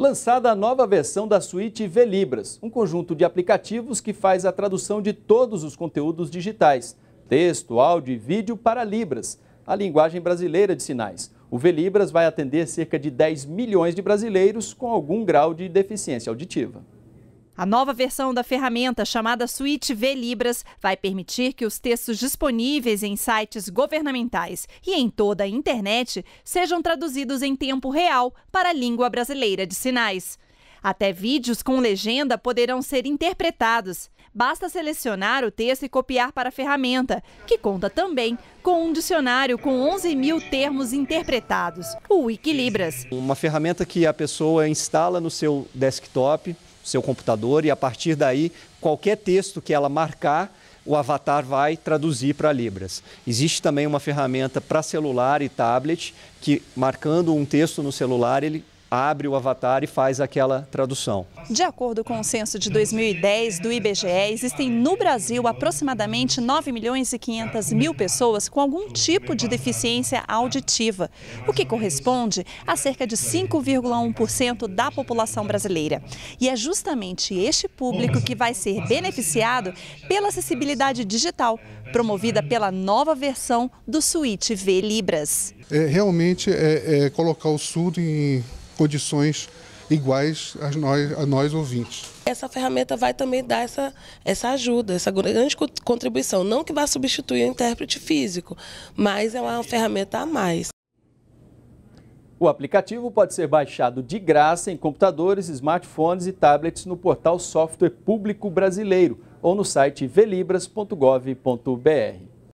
lançada a nova versão da suíte Velibras, um conjunto de aplicativos que faz a tradução de todos os conteúdos digitais, texto, áudio e vídeo para Libras, a linguagem brasileira de sinais. O Velibras vai atender cerca de 10 milhões de brasileiros com algum grau de deficiência auditiva. A nova versão da ferramenta, chamada Suite V Libras, vai permitir que os textos disponíveis em sites governamentais e em toda a internet sejam traduzidos em tempo real para a língua brasileira de sinais. Até vídeos com legenda poderão ser interpretados. Basta selecionar o texto e copiar para a ferramenta, que conta também com um dicionário com 11 mil termos interpretados, o Wikilibras. Uma ferramenta que a pessoa instala no seu desktop seu computador e a partir daí qualquer texto que ela marcar o avatar vai traduzir para Libras. Existe também uma ferramenta para celular e tablet que, marcando um texto no celular, ele abre o avatar e faz aquela tradução. De acordo com o censo de 2010 do IBGE, existem no Brasil aproximadamente 9 milhões e 500 mil pessoas com algum tipo de deficiência auditiva, o que corresponde a cerca de 5,1% da população brasileira. E é justamente este público que vai ser beneficiado pela acessibilidade digital, promovida pela nova versão do Suíte V Libras. É, realmente é, é colocar o surdo em condições iguais a nós, a nós ouvintes. Essa ferramenta vai também dar essa, essa ajuda, essa grande contribuição. Não que vá substituir o intérprete físico, mas é uma ferramenta a mais. O aplicativo pode ser baixado de graça em computadores, smartphones e tablets no portal Software Público Brasileiro ou no site velibras.gov.br.